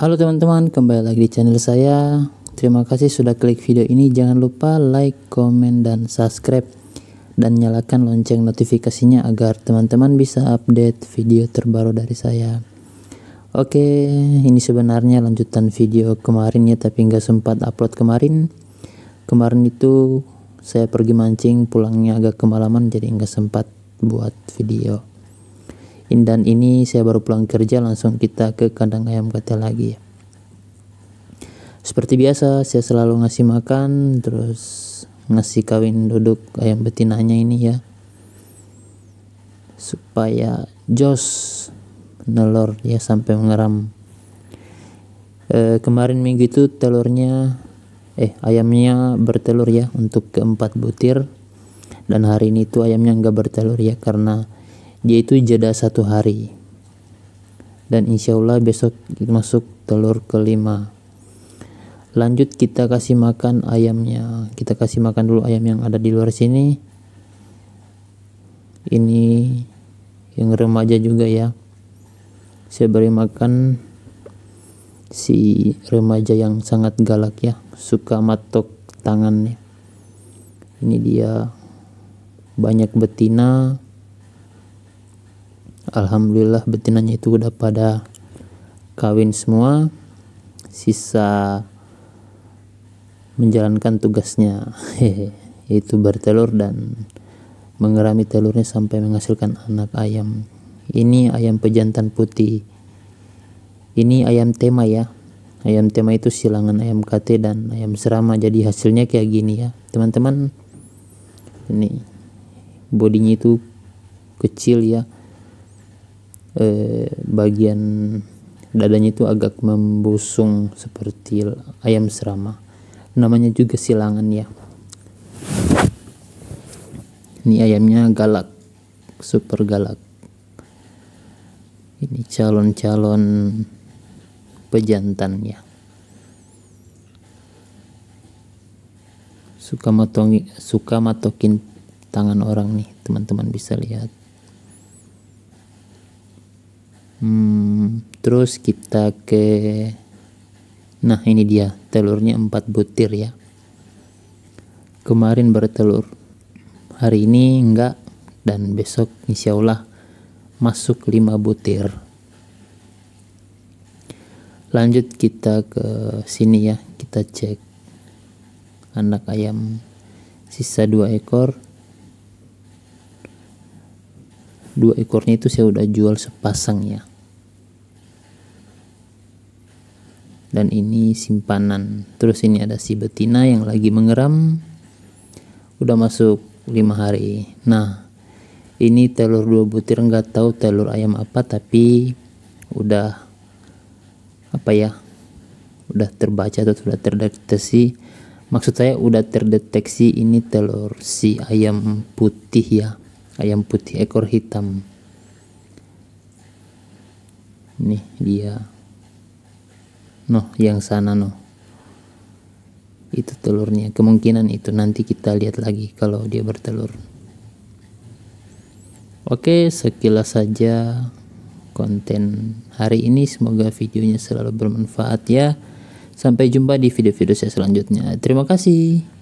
Halo teman-teman, kembali lagi di channel saya. Terima kasih sudah klik video ini. Jangan lupa like, komen, dan subscribe. Dan nyalakan lonceng notifikasinya agar teman-teman bisa update video terbaru dari saya. Oke, ini sebenarnya lanjutan video kemarin ya, tapi nggak sempat upload kemarin. Kemarin itu saya pergi mancing, pulangnya agak kemalaman, jadi nggak sempat buat video dan ini saya baru pulang kerja langsung kita ke kandang ayam kata lagi ya seperti biasa saya selalu ngasih makan terus ngasih kawin duduk ayam betinanya ini ya supaya jos nelor ya sampai mengeram e, kemarin minggu itu telurnya eh ayamnya bertelur ya untuk keempat butir dan hari ini tuh ayamnya nggak bertelur ya karena yaitu jeda satu hari dan insya Allah besok masuk telur kelima lanjut kita kasih makan ayamnya kita kasih makan dulu ayam yang ada di luar sini ini yang remaja juga ya saya beri makan si remaja yang sangat galak ya suka matok tangannya ini dia banyak betina alhamdulillah betinanya itu udah pada kawin semua sisa menjalankan tugasnya yaitu bertelur dan mengerami telurnya sampai menghasilkan anak ayam ini ayam pejantan putih ini ayam tema ya ayam tema itu silangan ayam KT dan ayam serama jadi hasilnya kayak gini ya teman-teman ini bodinya itu kecil ya eh, bagian dadanya itu agak membusung seperti ayam serama namanya juga silangan ya ini ayamnya galak super galak ini calon-calon pejantan ya suka matongi suka matokin tangan orang nih teman-teman bisa lihat hmm, terus kita ke nah ini dia telurnya 4 butir ya kemarin bertelur hari ini enggak dan besok insyaallah masuk 5 butir lanjut kita ke sini ya kita cek anak ayam sisa dua ekor dua ekornya itu saya udah jual sepasang ya dan ini simpanan terus ini ada si betina yang lagi mengeram udah masuk lima hari nah ini telur dua butir Enggak tahu telur ayam apa tapi udah apa ya udah terbaca atau sudah terdeteksi maksud saya udah terdeteksi ini telur si ayam putih ya ayam putih ekor hitam nih dia noh yang sana noh itu telurnya kemungkinan itu nanti kita lihat lagi kalau dia bertelur oke sekilas saja konten hari ini semoga videonya selalu bermanfaat ya sampai jumpa di video-video saya selanjutnya terima kasih